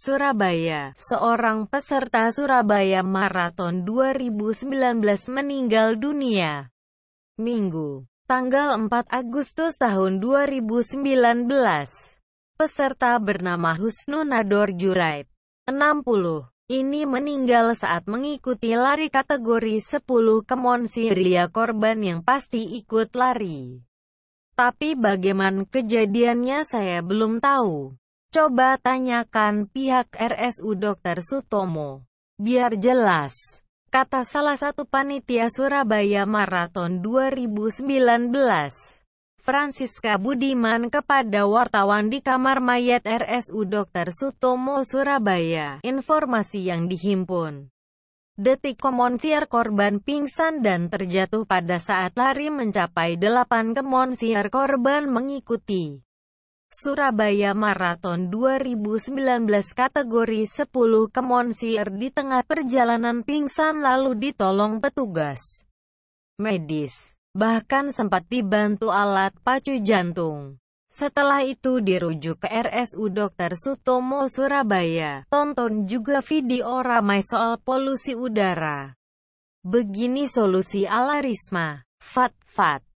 Surabaya, seorang peserta Surabaya Marathon 2019 meninggal dunia. Minggu, tanggal 4 Agustus tahun 2019. Peserta bernama Husnu Nador Juraib, 60. Ini meninggal saat mengikuti lari kategori 10 kemon Syria korban yang pasti ikut lari. Tapi bagaimana kejadiannya saya belum tahu. Coba tanyakan pihak RSU Dr. Sutomo. Biar jelas, kata salah satu panitia Surabaya Marathon 2019. Francisca Budiman kepada wartawan di kamar mayat RSU Dr. Sutomo Surabaya. Informasi yang dihimpun. Detik komonsier korban pingsan dan terjatuh pada saat lari mencapai 8 komonsier korban mengikuti. Surabaya Marathon 2019 kategori 10 kemonsier di tengah perjalanan pingsan lalu ditolong petugas medis. Bahkan sempat dibantu alat pacu jantung. Setelah itu dirujuk ke RSU Dr. Sutomo Surabaya. Tonton juga video ramai soal polusi udara. Begini solusi ala Risma. Fat-fat.